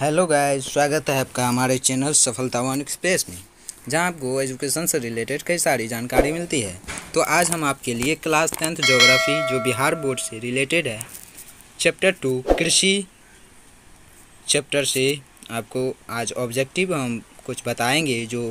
hello guys स्वागत है आपका हमारे चैनल सफलता वन एक्सप्रेस में जहां आपको एजुकेशन से रिलेटेड कई सारी जानकारी मिलती है तो आज हम आपके लिए क्लास टेंथ ज्योग्राफी जो बिहार बोर्ड से रिलेटेड है चैप्टर टू कृषि चैप्टर से आपको आज ऑब्जेक्टिव हम कुछ बताएंगे जो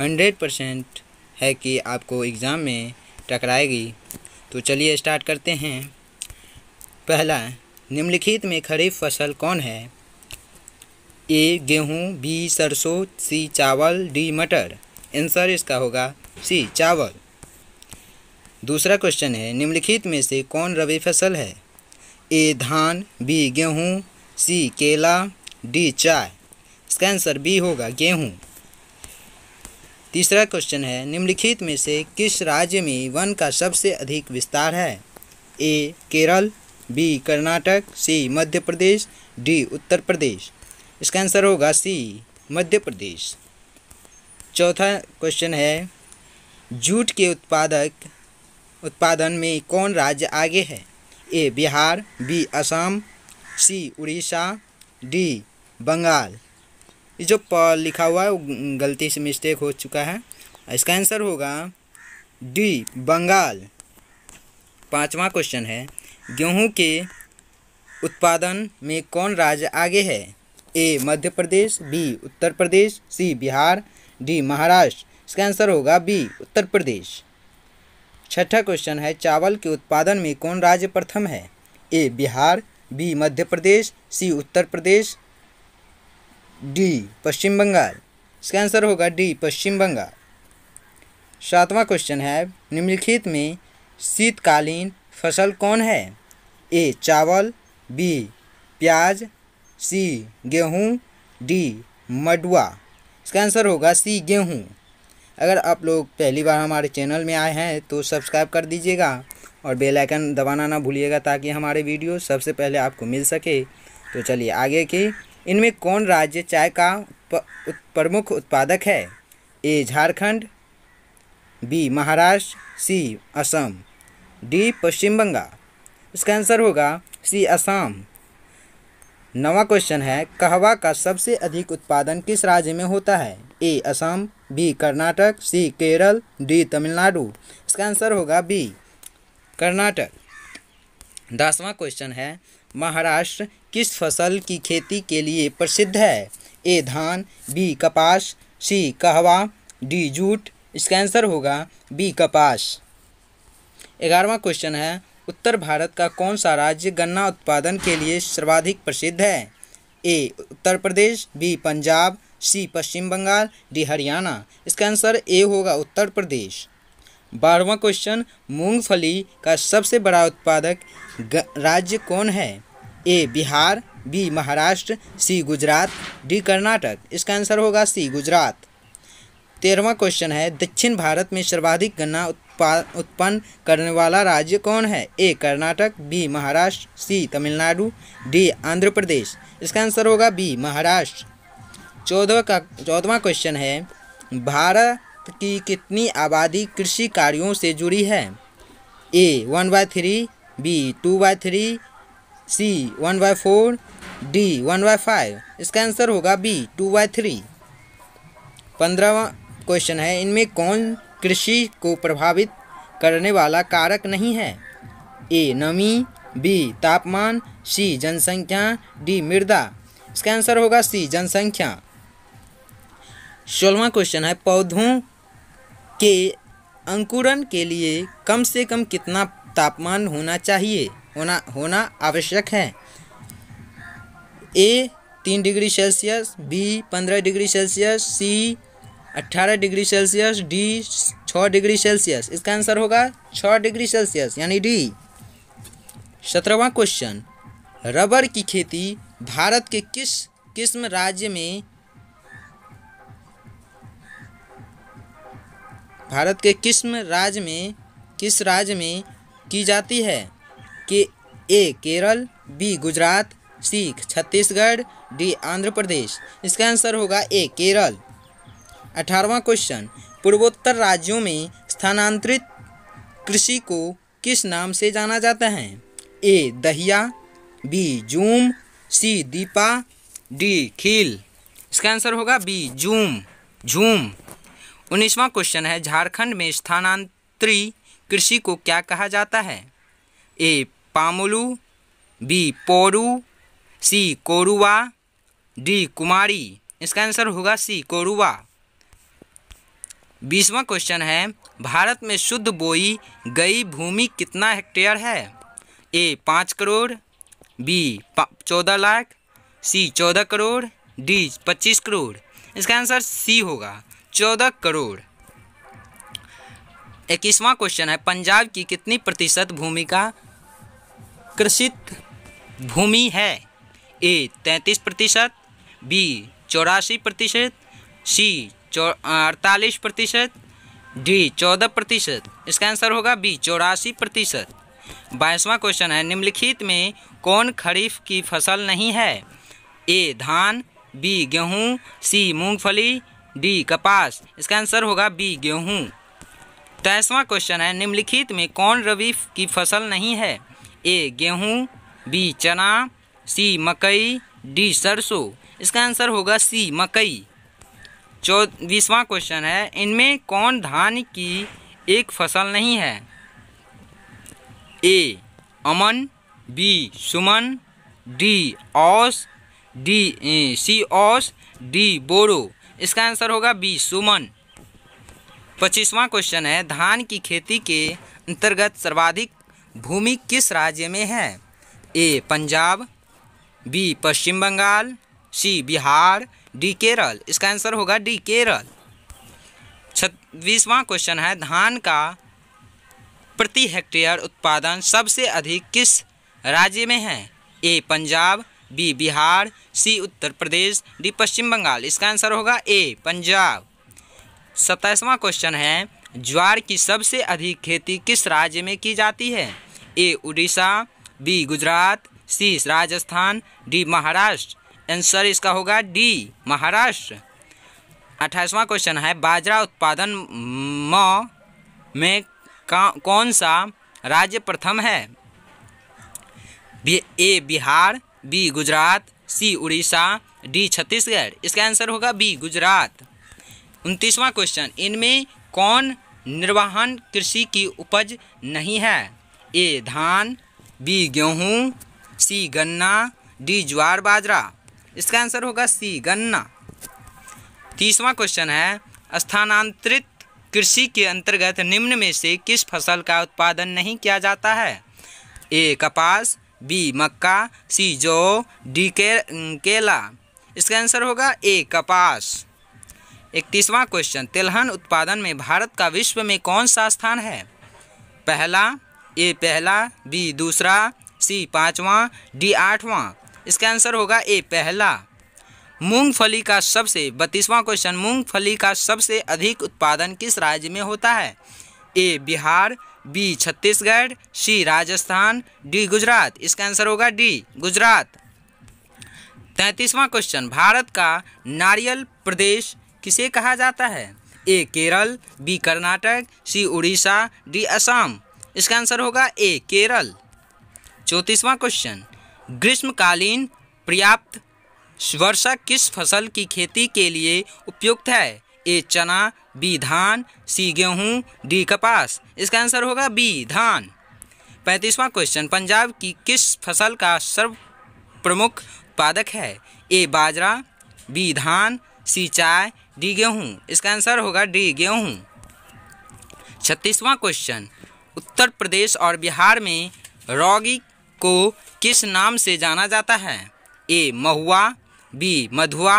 हंड्रेड परसेंट है कि आपको एग्ज़ाम में टकराएगी तो चलिए स्टार्ट करते हैं पहला निम्नलिखित में खरीफ फसल कौन है ए गेहूँ बी सरसों सी चावल डी मटर आंसर इसका होगा सी चावल दूसरा क्वेश्चन है निम्नलिखित में से कौन रबी फसल है ए धान बी गेहूँ सी केला डी चाय इसका आंसर बी होगा गेहूँ तीसरा क्वेश्चन है निम्नलिखित में से किस राज्य में वन का सबसे अधिक विस्तार है A Kerala B Karnataka C Madhya Pradesh D Uttar Pradesh इसका आंसर होगा सी मध्य प्रदेश चौथा क्वेश्चन है जूट के उत्पादक उत्पादन में कौन राज्य आगे है A Bihar B Assam C Orissa D Bengal ये जो प लिखा हुआ है वो गलती से मिस्टेक हो चुका है इसका आंसर होगा डी बंगाल पांचवा क्वेश्चन है गेहूं के उत्पादन में कौन राज्य आगे है A Madhya Pradesh B Uttar Pradesh C Bihar D Maharashtra इसका आंसर होगा बी उत्तर प्रदेश छठा क्वेश्चन है चावल के उत्पादन में कौन राज्य प्रथम है A Bihar B Madhya Pradesh C Uttar Pradesh D Paschim Bengal इसका आंसर होगा डी पश्चिम बंगाल सातवां क्वेश्चन है निम्नलिखित में शीतकालीन फसल कौन है ए चावल बी प्याज सी गेहूँ डी मडुआ इसका आंसर होगा सी गेहूँ अगर आप लोग पहली बार हमारे चैनल में आए हैं तो सब्सक्राइब कर दीजिएगा और बेल आइकन दबाना ना भूलिएगा ताकि हमारे वीडियो सबसे पहले आपको मिल सके तो चलिए आगे की इनमें कौन राज्य चाय का प्रमुख उत्पादक है A Jharkhand B Maharashtra C Assam D Paschim Bengal इसका आंसर होगा सी असम नवा क्वेश्चन है कहवा का सबसे अधिक उत्पादन किस राज्य में होता है A Assam B Karnataka C Kerala D Tamil Nadu इसका आंसर होगा बी कर्नाटक दसवां क्वेश्चन है महाराष्ट्र किस फसल की खेती के लिए प्रसिद्ध है ए धान बी कपास सी कहवा डी जूट इसका आंसर होगा बी कपास ग्यारहवा क्वेश्चन है उत्तर भारत का कौन सा राज्य गन्ना उत्पादन के लिए सर्वाधिक प्रसिद्ध है A Uttar Pradesh B Punjab C Paschim Bengal D Haryana इसका आंसर ए होगा उत्तर प्रदेश बारहवा क्वेश्चन मूंगफली का सबसे बड़ा उत्पादक राज्य कौन है A Bihar B Maharashtra C Gujarat D Karnataka इसका आंसर होगा सी गुजरात तेरहवा क्वेश्चन है दक्षिण भारत में सर्वाधिक गन्ना उत्पन्न करने वाला राज्य कौन है A Karnataka B Maharashtra C Tamil Nadu D Andhra Pradesh इसका आंसर होगा बी महाराष्ट्र चौदह का चौदवा क्वेश्चन है भारत की कितनी आबादी कृषि कार्यों से जुड़ी है A one by three B two by three C one by four D one by five इसका आंसर होगा बी टू बाय थ्री पंद्रहवा क्वेश्चन है इनमें कौन कृषि को प्रभावित करने वाला कारक नहीं है ए नमी बी तापमान सी जनसंख्या डी मृदा इसका आंसर होगा सी जनसंख्या सोलवा क्वेश्चन है पौधों के अंकुरण के लिए कम से कम कितना तापमान होना चाहिए होना होना आवश्यक है ए तीन डिग्री सेल्सियस बी पंद्रह degree Celsius C 18 degree Celsius D 6 degree Celsius इसका आंसर होगा 6 डिग्री सेल्सियस यानी डी सत्रहवा क्वेश्चन रबर की खेती भारत के किस किस्म राज्य में भारत के किस्म राज्य में किस राज्य में की जाती है के A Kerala B Gujarat C Chhattisgarh D Andhra Pradesh इसका आंसर होगा ए केरल अठारवा क्वेश्चन पूर्वोत्तर राज्यों में स्थानांतरित कृषि को किस नाम से जाना जाता है ए दहिया बी जूम सी दीपा डी खील इसका आंसर होगा बी जूम झूम उन्नीसवा क्वेश्चन है झारखंड में स्थानांतरी कृषि को क्या कहा जाता है ए पामुलू बी पोरू सी कोरुआ डी कुमारी इसका आंसर होगा सी कोरुआ बीसवा क्वेश्चन है भारत में शुद्ध बोई गई भूमि कितना हेक्टेयर है ए पाँच करोड़ बी चौदह लाख सी चौदह करोड़ डी पच्चीस करोड़ इसका आंसर सी होगा चौदह करोड़ इक्कीसवां क्वेश्चन है पंजाब की कितनी प्रतिशत भूमि का कृषित भूमि है ए तैंतीस प्रतिशत बी चौरासी प्रतिशत सी अड़तालीस प्रतिशत डी चौदह प्रतिशत इसका आंसर होगा बी चौरासी प्रतिशत बाईसवा क्वेश्चन है निम्नलिखित में कौन खरीफ की फसल नहीं है ए धान बी गेहूँ सी मूंगफली डी कपास इसका आंसर होगा बी गेहूँ तेईसवां क्वेश्चन है निम्नलिखित में कौन रबी की फसल नहीं है ए गेहूँ बी चना सी मकई डी सरसों इसका आंसर होगा सी मकई चौबीसवा क्वेश्चन है इनमें कौन धान की एक फसल नहीं है ए अमन बी सुमन डी ओस डी सी ओस डी बोरो इसका आंसर होगा बी सुमन पच्चीसवां क्वेश्चन है धान की खेती के अंतर्गत सर्वाधिक भूमि किस राज्य में है A Punjab B Paschim Bengal C Bihar D Kerala इसका आंसर होगा डी केरल छब्बीसवां क्वेश्चन है धान का प्रति हेक्टेयर उत्पादन सबसे अधिक किस राज्य में है A Punjab B Bihar C Uttar Pradesh D Paschim Bengal इसका आंसर होगा ए पंजाब सत्ताईसवां क्वेश्चन है ज्वार की सबसे अधिक खेती किस राज्य में की जाती है A Orissa B Gujarat C Rajasthan D Maharashtra answer इसका होगा डी महाराष्ट्र अट्ठाईसवां क्वेश्चन है बाजरा उत्पादन म में कौन सा राज्य प्रथम है A Bihar B Gujarat C Orissa D Chhattisgarh इसका आंसर होगा बी गुजरात उनतीसवां क्वेश्चन इनमें कौन निर्वाहन कृषि की उपज नहीं है ए धान बी गेहूँ सी गन्ना डी ज्वार बाजरा इसका आंसर होगा सी गन्ना तीसवा क्वेश्चन है स्थानांतरित कृषि के अंतर्गत निम्न में से किस फसल का उत्पादन नहीं किया जाता है ए कपास बी मक्का सी जौ डी के, केला इसका आंसर होगा ए कपास इकतीसवां क्वेश्चन तिलहन उत्पादन में भारत का विश्व में कौन सा स्थान है पहला ए पहला बी दूसरा सी पाँचवा डी आठवां इसका आंसर होगा ए पहला मूंगफली का सबसे बत्तीसवां क्वेश्चन मूंगफली का सबसे अधिक उत्पादन किस राज्य में होता है A Bihar B Chhattisgarh C Rajasthan D Gujarat इसका आंसर होगा डी गुजरात तैंतीसवां क्वेश्चन भारत का नारियल प्रदेश किसे कहा जाता है A Kerala B Karnataka C Orissa D Assam इसका आंसर होगा ए केरल चौंतीसवां क्वेश्चन ग्रीष्मकालीन पर्याप्त वर्षा किस फसल की खेती के लिए उपयुक्त है ए चना बी धान सी गेहूँ डी कपास इसका आंसर होगा बी धान पैंतीसवां क्वेश्चन पंजाब की किस फसल का सर्व प्रमुख उत्पादक है ए बाजरा बी धान सी चाय डी गेहूँ इसका आंसर होगा डी गेहूँ छत्तीसवां क्वेश्चन उत्तर प्रदेश और बिहार में रौगी को किस नाम से जाना जाता है ए महुआ बी मधुआ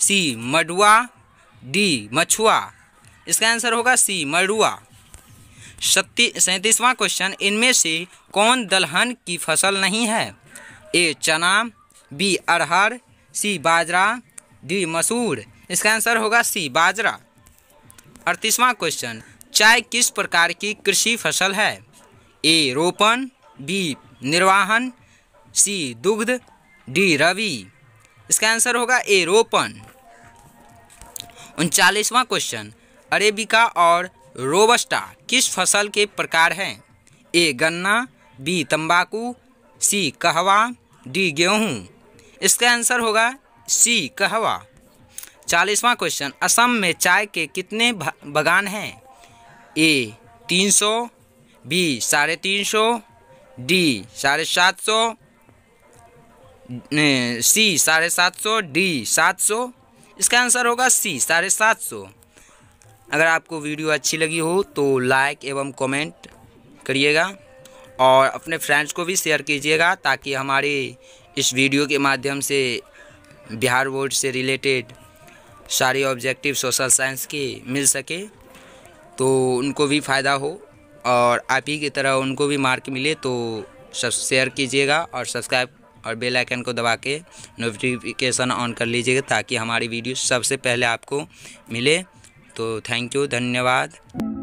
सी मडुआ डी मछुआ इसका आंसर होगा सी मडुआ सत्ती सैंतीसवां क्वेश्चन इनमें से कौन दलहन की फसल नहीं है ए चना बी अरहर सी बाजरा डी मसूर इसका आंसर होगा सी बाजरा अड़तीसवां क्वेश्चन चाय किस प्रकार की कृषि फसल है ए रोपण बी निर्वाहन सी दुग्ध डी रवि इसका आंसर होगा ए रोपन उनचालीसवां क्वेश्चन अरेबिका और रोबस्टा किस फसल के प्रकार हैं ए गन्ना बी तंबाकू सी कहवा डी गेहूँ इसका आंसर होगा सी कहवा चालीसवां क्वेश्चन असम में चाय के कितने बगान हैं ए तीन सौ बी साढ़े तीन सौ डी साढ़े सात सौ सी साढ़े सात सौ डी सात सौ इसका आंसर होगा सी साढ़े सात सौ अगर आपको वीडियो अच्छी लगी हो तो लाइक एवं कमेंट करिएगा और अपने फ्रेंड्स को भी शेयर कीजिएगा ताकि हमारे इस वीडियो के माध्यम से बिहार बोर्ड से रिलेटेड सारे ऑब्जेक्टिव सोशल साइंस के मिल सके तो उनको भी फ़ायदा हो और आप ही की तरह उनको भी मार्क मिले तो सब शेयर कीजिएगा और सब्सक्राइब और बेल आइकन को दबा के नोटिफिकेशन ऑन कर लीजिएगा ताकि हमारी वीडियो सबसे पहले आपको मिले तो थैंक यू धन्यवाद